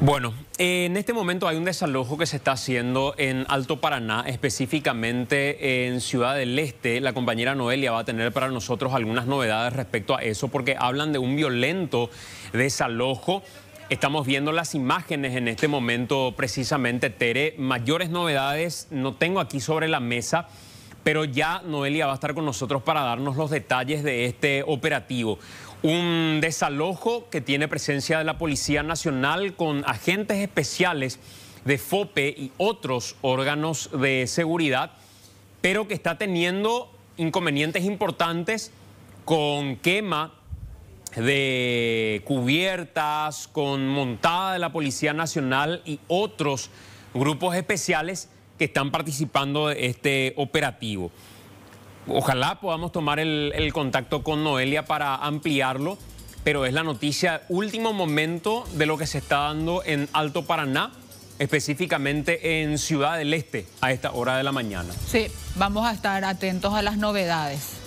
Bueno, en este momento hay un desalojo que se está haciendo en Alto Paraná, específicamente en Ciudad del Este. La compañera Noelia va a tener para nosotros algunas novedades respecto a eso, porque hablan de un violento desalojo. Estamos viendo las imágenes en este momento precisamente, Tere. Mayores novedades no tengo aquí sobre la mesa pero ya Noelia va a estar con nosotros para darnos los detalles de este operativo. Un desalojo que tiene presencia de la Policía Nacional con agentes especiales de FOPE y otros órganos de seguridad, pero que está teniendo inconvenientes importantes con quema de cubiertas, con montada de la Policía Nacional y otros grupos especiales que están participando de este operativo. Ojalá podamos tomar el, contacto con Noelia para ampliarlo, pero es la noticia último momento de lo que se está dando en Alto Paraná específicamente en Ciudad del Este a esta hora de la mañana. Sí, vamos a estar atentos a las novedades.